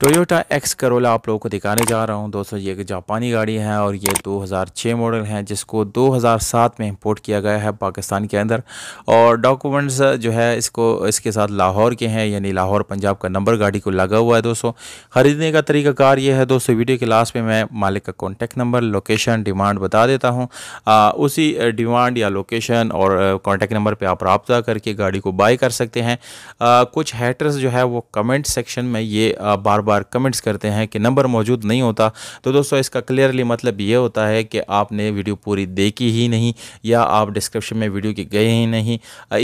Toyota x Corolla आप लोगों को दिखाने जा रहा हूं दोस्तों ये एक जापानी गाड़ी है और ये 2006 मॉडल है जिसको 2007 में इंपोर्ट किया गया है पाकिस्तान के अंदर और डॉक्यूमेंट्स जो है इसको इसके साथ लाहौर के हैं यानी लाहौर पंजाब का नंबर गाड़ी को लगा हुआ है दोस्तों ख़रीदने का तरीका कार ये है दोस्तों वीडियो के लास्ट में मैं मालिक का कॉन्टैक्ट नंबर लोकेशन डिमांड बता देता हूँ उसी डिमांड या लोकेशन और कॉन्टैक्ट नंबर पर आप रबता करके गाड़ी को बाई कर सकते हैं कुछ हैटर्स जो है वो कमेंट सेक्शन में ये बार बार कमेंट्स करते हैं कि नंबर मौजूद नहीं होता तो दोस्तों इसका क्लियरली मतलब ये होता है कि आपने वीडियो पूरी देखी ही नहीं या आप डिस्क्रिप्शन में वीडियो के गए ही नहीं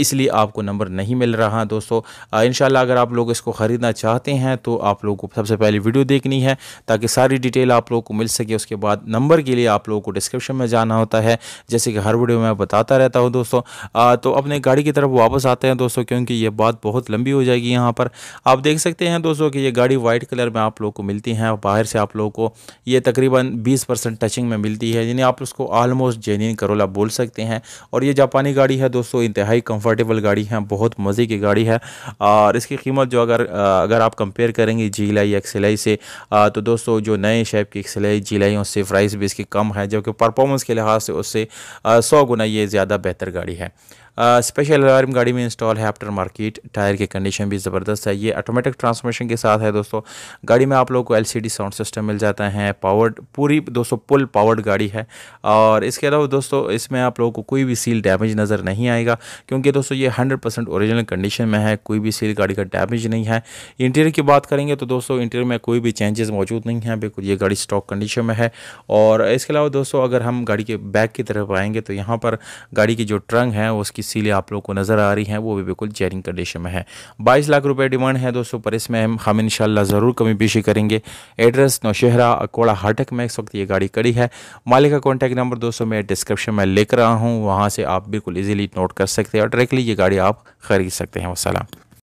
इसलिए आपको नंबर नहीं मिल रहा दोस्तों इन अगर आप लोग इसको ख़रीदना चाहते हैं तो आप लोगों को सबसे पहले वीडियो देखनी है ताकि सारी डिटेल आप लोगों को मिल सके उसके बाद नंबर के लिए आप लोगों को डिस्क्रिप्शन में जाना होता है जैसे कि हर वीडियो में बताता रहता हूँ दोस्तों तो अपने गाड़ी की तरफ वापस आते हैं दोस्तों क्योंकि ये बात बहुत लंबी हो जाएगी यहाँ पर आप देख सकते हैं दोस्तों कि ये गाड़ी वाइट कलर में आप लोग को मिलती हैं बाहर से आप लोगों को ये तकरीबन 20 परसेंट टचिंग में मिलती है यानी आप उसको आलमोस्ट जेन्यन करोला बोल सकते हैं और ये जापानी गाड़ी है दोस्तों इंतहाई कंफर्टेबल गाड़ी है बहुत मज़े की गाड़ी है और इसकी कीमत जो अगर अगर आप कंपेयर करेंगे जीलाई एक्सलाई से तो दोस्तों जो नए शेप की एक्सलाई जीलाई उससे प्राइस भी इसकी कम है जबकि परफॉर्मेंस के लिहाज से उससे सौ गुना ये ज़्यादा बेहतर गाड़ी है स्पेशल अलार्म गाड़ी में इंस्टॉल है आफ्टर मार्केट टायर की कंडीशन भी ज़बरदस्त है ये ऑटोमेटिक ट्रांसमिशन के साथ है दोस्तों गाड़ी में आप लोग को एल साउंड सिस्टम मिल जाता है पावर्ड पूरी दोस्तों पुल पावर्ड गाड़ी है और इसके अलावा दोस्तों इसमें आप लोगों को कोई भी सील डैमेज नज़र नहीं आएगा क्योंकि दोस्तों ये हंड्रेड परसेंट ओरिजिनल कंडीशन में है कोई भी सील गाड़ी का डैमेज नहीं है इंटीरियर की बात करेंगे तो दोस्तों इंटीरियर में कोई भी चेंजेस मौजूद नहीं है बिल्कुल ये गाड़ी स्टॉक कंडीशन में है और इसके अलावा दोस्तों अगर हम गाड़ी के बैक की तरफ आएंगे तो यहाँ पर गाड़ी की जो ट्रंग है उसकी सीलें आप लोगों को नज़र आ रही हैं वो भी बिल्कुल जेरिंग कंडीशन में है बाईस लाख रुपये डिमांड है दोस्तों पर इसमें हम हम इन ज़रूर कमी पेशी करेंगे एड्रेस नौशहरा अकोड़ा हाटक में इस वक्त ये गाड़ी कड़ी है मालिक का कॉन्टैक्ट नंबर दोस्तों मैं डिस्क्रिप्शन में लिख रहा हूँ वहाँ से आप बिल्कुल ईजिली नोट कर सकते हैं और डायरेक्टली ये गाड़ी आप ख़रीद सकते हैं वसलम